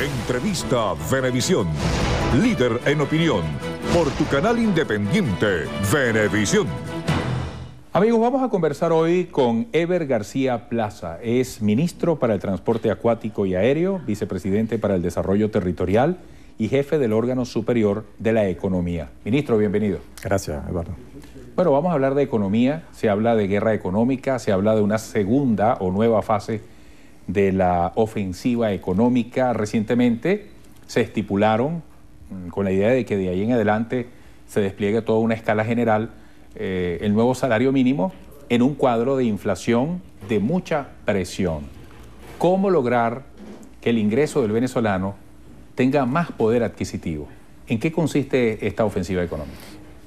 Entrevista Venevisión. Líder en opinión. Por tu canal independiente, Venevisión. Amigos, vamos a conversar hoy con Eber García Plaza. Es ministro para el Transporte Acuático y Aéreo, vicepresidente para el Desarrollo Territorial y jefe del órgano superior de la economía. Ministro, bienvenido. Gracias, Eduardo. Bueno, vamos a hablar de economía. Se habla de guerra económica, se habla de una segunda o nueva fase de la ofensiva económica. Recientemente se estipularon mm, con la idea de que de ahí en adelante se despliegue toda una escala general eh, el nuevo salario mínimo en un cuadro de inflación de mucha presión. ¿Cómo lograr que el ingreso del venezolano tenga más poder adquisitivo? ¿En qué consiste esta ofensiva económica?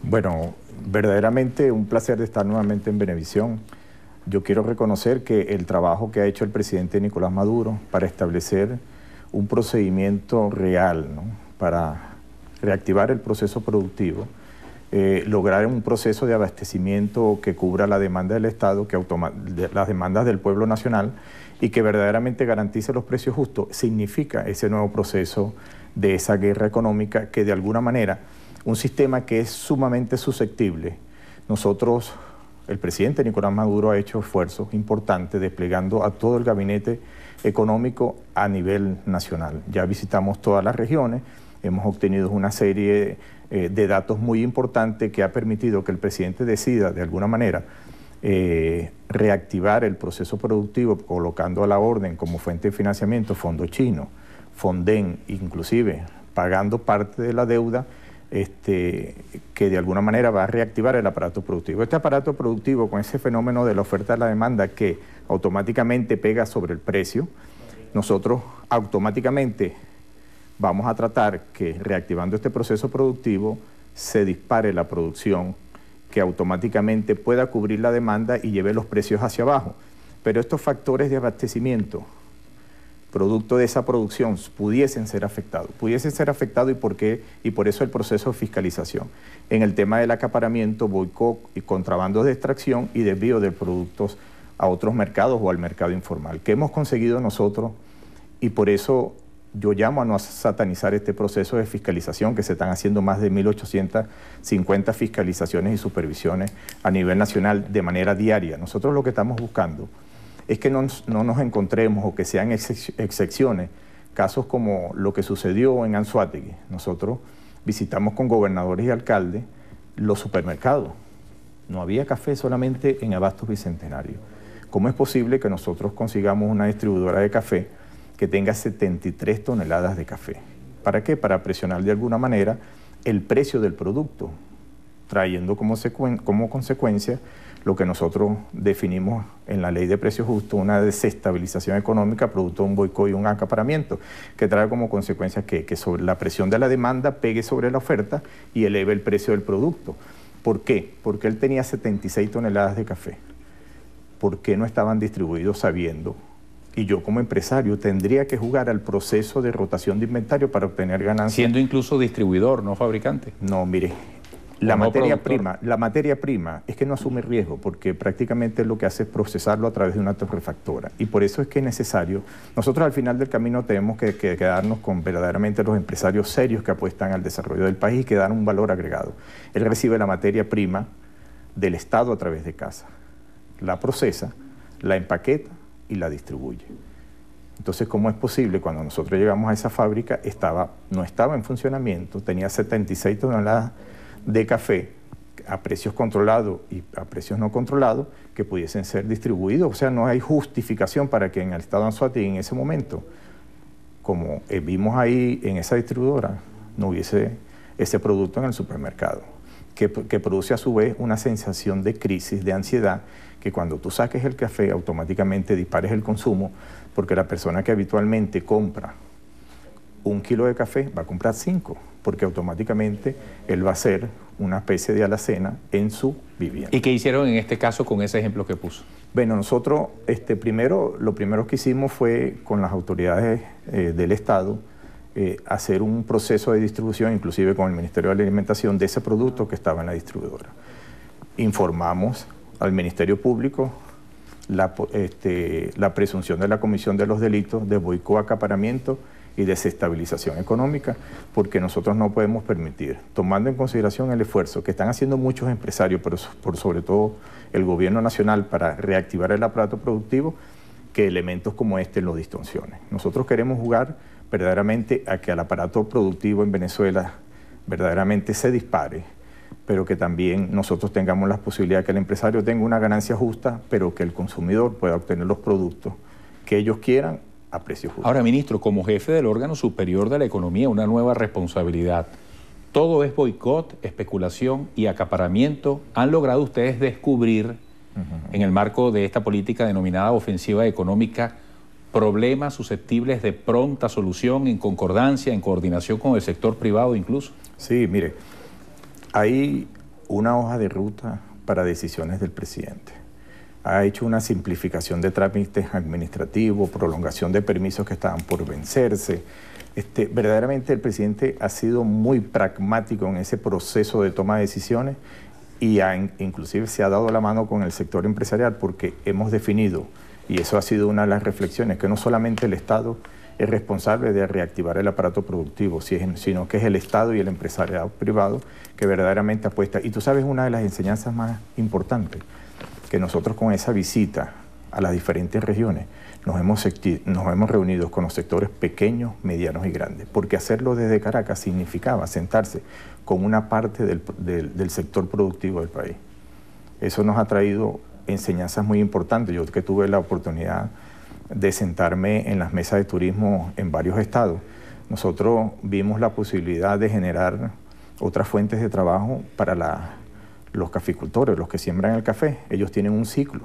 Bueno, verdaderamente un placer de estar nuevamente en Venevisión yo quiero reconocer que el trabajo que ha hecho el presidente Nicolás Maduro para establecer un procedimiento real, para reactivar el proceso productivo, eh, lograr un proceso de abastecimiento que cubra la demanda del Estado, que las demandas del pueblo nacional y que verdaderamente garantice los precios justos, significa ese nuevo proceso de esa guerra económica que de alguna manera un sistema que es sumamente susceptible. Nosotros el presidente Nicolás Maduro ha hecho esfuerzos importantes desplegando a todo el gabinete económico a nivel nacional. Ya visitamos todas las regiones, hemos obtenido una serie eh, de datos muy importantes que ha permitido que el presidente decida de alguna manera eh, reactivar el proceso productivo colocando a la orden como fuente de financiamiento fondo chino, Fonden inclusive, pagando parte de la deuda este, que de alguna manera va a reactivar el aparato productivo. Este aparato productivo con ese fenómeno de la oferta a la demanda que automáticamente pega sobre el precio, nosotros automáticamente vamos a tratar que reactivando este proceso productivo se dispare la producción que automáticamente pueda cubrir la demanda y lleve los precios hacia abajo. Pero estos factores de abastecimiento producto de esa producción pudiesen ser afectados. Pudiesen ser afectados y por qué, y por eso el proceso de fiscalización. En el tema del acaparamiento, boicot y contrabando de extracción y desvío de productos a otros mercados o al mercado informal. ...que hemos conseguido nosotros? Y por eso yo llamo a no satanizar este proceso de fiscalización, que se están haciendo más de 1.850 fiscalizaciones y supervisiones a nivel nacional de manera diaria. Nosotros lo que estamos buscando es que no, nos encontremos o que sean excepciones casos como lo que sucedió en Anzuategui. Nosotros visitamos con gobernadores y alcaldes los supermercados. No había café solamente en Abastos Bicentenario. ¿Cómo es posible que nosotros consigamos una distribuidora de café que tenga 73 toneladas de café? ¿Para qué? Para presionar de alguna manera el precio del producto trayendo como, como consecuencia lo que nosotros definimos en la ley de precios justos, una desestabilización económica producto de un boicot y un acaparamiento, que trae como consecuencia que, sobre la presión de la demanda pegue sobre la oferta y eleve el precio del producto. ¿Por qué? Porque él tenía 76 toneladas de café. ¿Por qué no estaban distribuidos sabiendo? Y yo como empresario tendría que jugar al proceso de rotación de inventario para obtener ganancias. Siendo incluso distribuidor, no fabricante. No, mire, la materia, prima, la materia prima es que no asume riesgo porque prácticamente lo que hace es procesarlo a través de una torrefactora. Y por eso es que es necesario, nosotros al final del camino tenemos que, quedarnos con verdaderamente los empresarios serios que apuestan al desarrollo del país y que dan un valor agregado. Él recibe la materia prima del Estado a través de casa, la procesa, la empaqueta y la distribuye. Entonces, ¿cómo es posible? Cuando nosotros llegamos a esa fábrica, estaba, no estaba en funcionamiento, tenía 76 toneladas de café a precios controlados y a precios no controlados que pudiesen ser distribuidos. O sea, no hay justificación para que en el estado de Anzuati, en ese momento, como eh, vimos ahí en esa distribuidora, no hubiese ese producto en el supermercado, que, que produce a su vez una sensación de crisis, de ansiedad, que cuando tú saques el café automáticamente dispares el consumo, porque la persona que habitualmente compra un kilo de café, va a comprar cinco, porque automáticamente él va a ser una especie de alacena en su vivienda. ¿Y qué hicieron en este caso con ese ejemplo que puso? Bueno, nosotros este, primero, lo primero que hicimos fue con las autoridades eh, del Estado, eh, hacer un proceso de distribución, inclusive con el Ministerio de la Alimentación, de ese producto que estaba en la distribuidora. Informamos al Ministerio Público la, este, presunción de la comisión de los delitos de boicot, acaparamiento y desestabilización económica, porque nosotros no podemos permitir, tomando en consideración el esfuerzo que están haciendo muchos empresarios, pero por sobre todo el gobierno nacional para reactivar el aparato productivo, que elementos como este lo distorsionen. Nosotros queremos jugar verdaderamente a que el aparato productivo en Venezuela verdaderamente se dispare, pero que también nosotros tengamos la posibilidad que el empresario tenga una ganancia justa, pero que el consumidor pueda obtener los productos que ellos quieran Ahora, ministro, como jefe del órgano superior de la economía, una nueva responsabilidad. Todo es boicot, especulación y acaparamiento. ¿Han logrado ustedes descubrir, en el marco de esta política denominada ofensiva económica, problemas susceptibles de pronta solución en concordancia, en coordinación con el sector privado incluso? Sí, mire, hay una hoja de ruta para decisiones del presidente ha hecho una simplificación de trámites administrativos, prolongación de permisos que estaban por vencerse. Este, verdaderamente el presidente ha sido muy pragmático en ese proceso de toma de decisiones y ha, inclusive se ha dado la mano con el sector empresarial porque hemos definido, y eso ha sido una de las reflexiones, que no solamente el Estado es responsable de reactivar el aparato productivo, sino que es el Estado y el empresariado privado que verdaderamente apuesta. Y tú sabes una de las enseñanzas más importantes, que nosotros con esa visita a las diferentes regiones nos hemos, nos hemos reunido con los sectores pequeños, medianos y grandes, porque hacerlo desde Caracas significaba sentarse con una parte del, del sector productivo del país. Eso nos ha traído enseñanzas muy importantes. Yo que tuve la oportunidad de sentarme en las mesas de turismo en varios estados, nosotros vimos la posibilidad de generar otras fuentes de trabajo para la los caficultores, los que siembran el café, ellos tienen un ciclo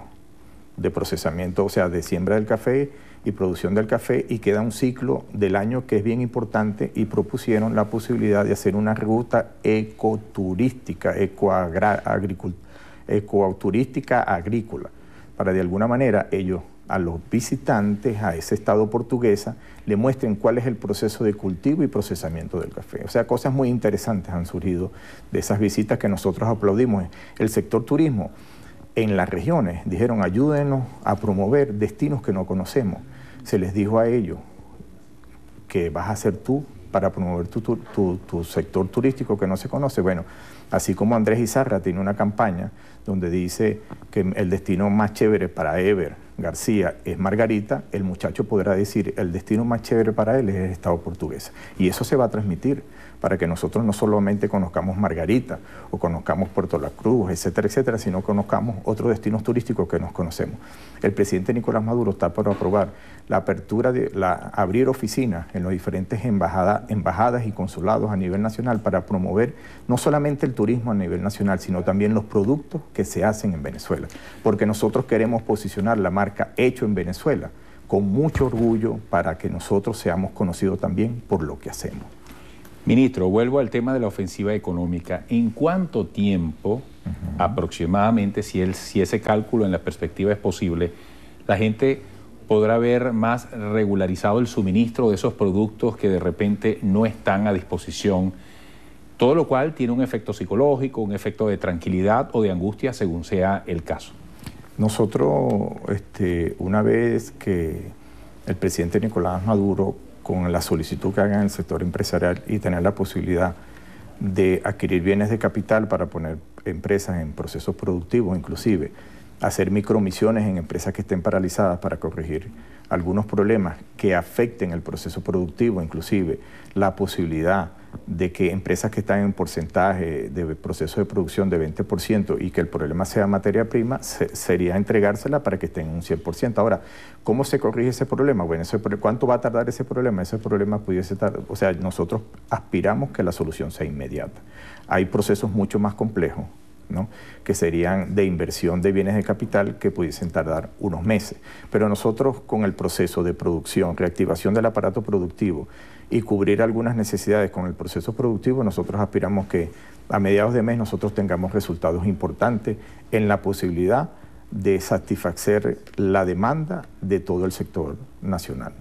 de procesamiento, o sea, de siembra del café y producción del café, y queda un ciclo del año que es bien importante y propusieron la posibilidad de hacer una ruta ecoturística, ecoagrícola, agrícola, para de alguna manera ellos a los visitantes a ese estado portuguesa, le muestren cuál es el proceso de cultivo y procesamiento del café. O sea, cosas muy interesantes han surgido de esas visitas que nosotros aplaudimos. El sector turismo en las regiones dijeron, ayúdenos a promover destinos que no conocemos. Se les dijo a ellos, que vas a hacer tú para promover tu, tu sector turístico que no se conoce? Bueno, así como Andrés Izarra tiene una campaña donde dice que el destino más chévere para Ever García es Margarita, el muchacho podrá decir, el destino más chévere para él es el Estado portugués. Y eso se va a transmitir para que nosotros no solamente conozcamos Margarita o conozcamos Puerto La Cruz, etcétera, etcétera, sino conozcamos otros destinos turísticos que nos conocemos. El presidente Nicolás Maduro está por aprobar la apertura de la, abrir oficinas en las diferentes embajadas y consulados a nivel nacional para promover no solamente el turismo a nivel nacional, sino también los productos que se hacen en Venezuela, porque nosotros queremos posicionar la marca hecho en Venezuela, con mucho orgullo para que nosotros seamos conocidos también por lo que hacemos. Ministro, vuelvo al tema de la ofensiva económica. ¿En cuánto tiempo, aproximadamente, si, si ese cálculo en la perspectiva es posible, la gente podrá ver más regularizado el suministro de esos productos que de repente no están a disposición? Todo lo cual tiene un efecto psicológico, un efecto de tranquilidad o de angustia, según sea el caso. Nosotros, este, una vez que el presidente Nicolás Maduro, con la solicitud que haga en el sector empresarial y tener la posibilidad de adquirir bienes de capital para poner empresas en procesos productivos inclusive, hacer micromisiones en empresas que estén paralizadas para corregir algunos problemas que afecten el proceso productivo, inclusive la posibilidad de que empresas que están en porcentaje de proceso de producción de 20% y que el problema sea materia prima, sería entregársela para que estén en un 100%. Ahora, ¿cómo se corrige ese problema? Bueno, ¿cuánto va a tardar ese problema? Ese problema pudiese tardar, o sea, nosotros aspiramos que la solución sea inmediata. Hay procesos mucho más complejos que serían de inversión de bienes de capital que pudiesen tardar unos meses. Pero nosotros con el proceso de producción, reactivación del aparato productivo y cubrir algunas necesidades con el proceso productivo, nosotros aspiramos que a mediados de mes nosotros tengamos resultados importantes en la posibilidad de satisfacer la demanda de todo el sector nacional.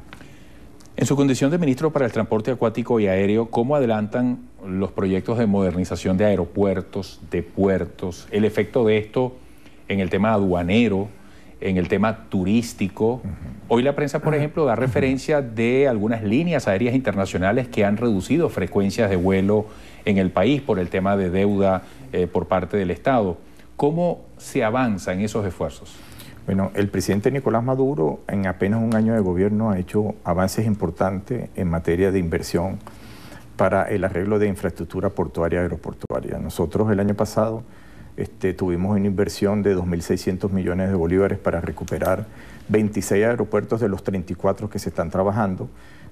En su condición de ministro para el Transporte Acuático y Aéreo, ¿cómo adelantan los proyectos de modernización de aeropuertos, de puertos, el efecto de esto en el tema aduanero, en el tema turístico? Hoy la prensa, por ejemplo, da referencia de algunas líneas aéreas internacionales que han reducido frecuencias de vuelo en el país por el tema de deuda eh, por parte del Estado. ¿Cómo se avanza en esos esfuerzos? Bueno, el presidente Nicolás Maduro en apenas un año de gobierno ha hecho avances importantes en materia de inversión para el arreglo de infraestructura portuaria y aeroportuaria. Nosotros el año pasado este, tuvimos una inversión de 2.600 millones de bolívares para recuperar 26 aeropuertos de los 34 que se están trabajando.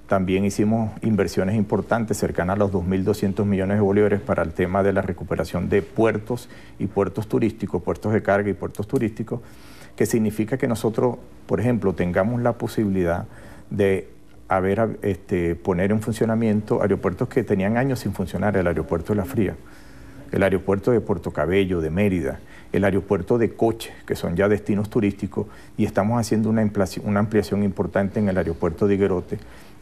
También hicimos inversiones importantes, cercanas a los 2.200 millones de bolívares para el tema de la recuperación de puertos y puertos turísticos, puertos de carga y puertos turísticos, que significa que nosotros, por ejemplo, tengamos la posibilidad de haber, este, poner en funcionamiento aeropuertos que tenían años sin funcionar, el aeropuerto de La Fría, el aeropuerto de Puerto Cabello, de Mérida, el aeropuerto de Coche, que son ya destinos turísticos, y estamos haciendo una ampliación, importante en el aeropuerto de Iguerote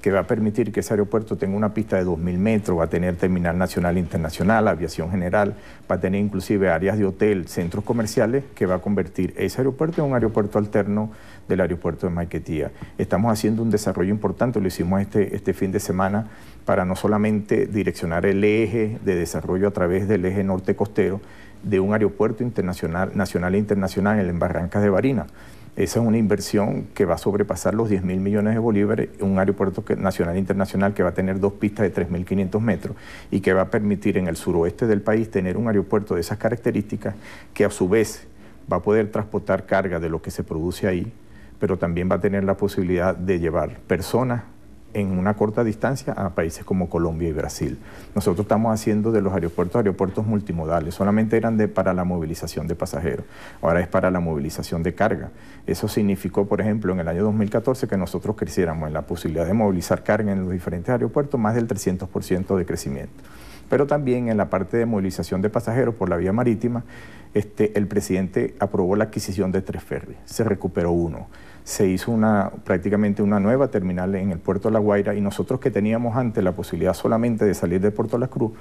que va a permitir que ese aeropuerto tenga una pista de 2.000 metros, va a tener terminal nacional e internacional, aviación general, va a tener inclusive áreas de hotel, centros comerciales, que va a convertir ese aeropuerto en un aeropuerto alterno del aeropuerto de Maiquetía. Estamos haciendo un desarrollo importante, lo hicimos este, este fin de semana, para no solamente direccionar el eje de desarrollo a través del eje norte costero, de un aeropuerto internacional, nacional e internacional en Barrancas de Barinas, esa es una inversión que va a sobrepasar los 10 mil millones de bolívares, un aeropuerto nacional e internacional que va a tener dos pistas de 3.500 metros y que va a permitir en el suroeste del país tener un aeropuerto de esas características que a su vez va a poder transportar carga de lo que se produce ahí, pero también va a tener la posibilidad de llevar personas en una corta distancia a países como Colombia y Brasil. Nosotros estamos haciendo de los aeropuertos aeropuertos multimodales, solamente eran para la movilización de pasajeros, ahora es para la movilización de carga. Eso significó, por ejemplo, en el año 2014 que nosotros creciéramos en la posibilidad de movilizar carga en los diferentes aeropuertos más del 300% de crecimiento pero también en la parte de movilización de pasajeros por la vía marítima, este, el presidente aprobó la adquisición de tres ferries, se recuperó uno se hizo una, prácticamente una nueva terminal en el puerto de La Guaira y nosotros que teníamos antes la posibilidad solamente de salir de puerto de La Cruz,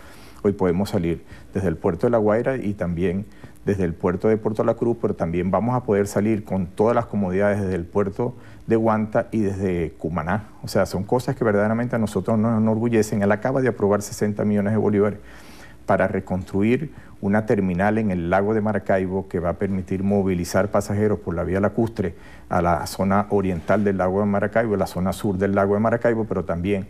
hoy podemos salir desde el puerto de La Guaira y también desde el puerto de Puerto La Cruz, pero también vamos a poder salir con todas las comodidades desde el puerto de Guanta y desde Cumaná. O sea, son cosas que verdaderamente a nosotros nos enorgullecen. Él acaba de aprobar 60 millones de bolívares para reconstruir una terminal en el lago de Maracaibo que va a permitir movilizar pasajeros por la vía lacustre a la zona oriental del lago de Maracaibo, la zona sur del lago de Maracaibo, pero también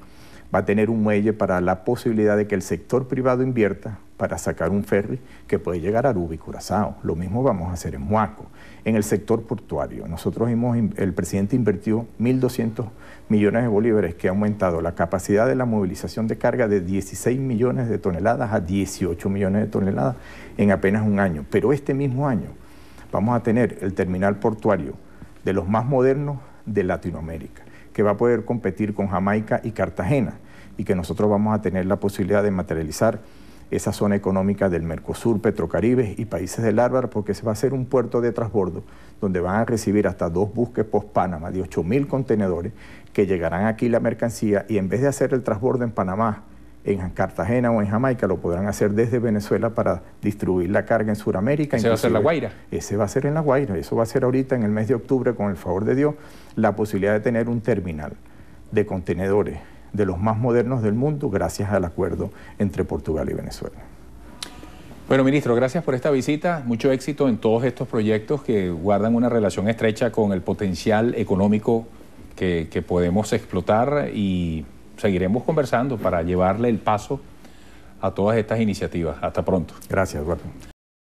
va a tener un muelle para la posibilidad de que el sector privado invierta para sacar un ferry que puede llegar a Aruba y Curazao. Lo mismo vamos a hacer en Huaco. En el sector portuario, nosotros hemos, el presidente invirtió 1.200 millones de bolívares que ha aumentado la capacidad de la movilización de carga de 16 millones de toneladas a 18 millones de toneladas en apenas un año. Pero este mismo año vamos a tener el terminal portuario de los más modernos de Latinoamérica, que va a poder competir con Jamaica y Cartagena y que nosotros vamos a tener la posibilidad de materializar esa zona económica del Mercosur, Petrocaribe y países del Árbar... porque se va a ser un puerto de transbordo donde van a recibir hasta dos buques post-Panamá de 8.000 contenedores que llegarán aquí la mercancía y en vez de hacer el transbordo en Panamá, en Cartagena o en Jamaica, lo podrán hacer desde Venezuela para distribuir la carga en Sudamérica. Ese va a ser La Guaira. Ese va a ser en La Guaira, eso va a ser ahorita en el mes de octubre, con el favor de Dios, la posibilidad de tener un terminal de contenedores de los más modernos del mundo gracias al acuerdo entre Portugal y Venezuela. Bueno, ministro, gracias por esta visita. Mucho éxito en todos estos proyectos que guardan una relación estrecha con el potencial económico que, podemos explotar y seguiremos conversando para llevarle el paso a todas estas iniciativas. Hasta pronto. Gracias, Eduardo.